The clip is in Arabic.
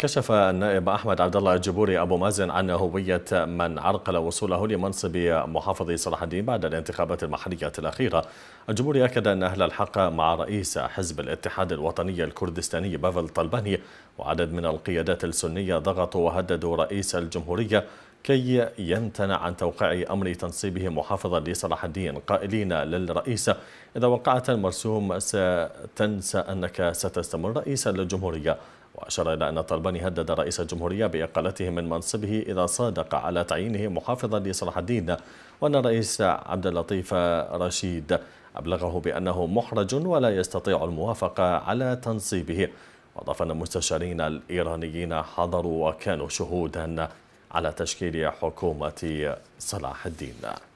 كشف النائب أحمد عبد الله الجبوري أبو مازن عن هوية من عرقل وصوله لمنصب محافظ صلاح الدين بعد الانتخابات المحلية الأخيرة. الجبوري أكد أن أهل الحق مع رئيس حزب الاتحاد الوطني الكردستاني بافل طلباني وعدد من القيادات السنية ضغطوا وهددوا رئيس الجمهورية كي يمتنع عن توقيع أمر تنصيبه محافظا لصلاح الدين قائلين للرئيس إذا وقعت المرسوم ستنسى أنك ستستمر رئيسا للجمهورية وأشار إلى أن طالباني هدد رئيس الجمهورية بإقالته من منصبه إذا صادق على تعيينه محافظا لصلاح الدين وأن الرئيس عبد اللطيف رشيد أبلغه بأنه محرج ولا يستطيع الموافقة على تنصيبه وأضاف أن المستشارين الإيرانيين حضروا وكانوا شهودا على تشكيل حكومة صلاح الدين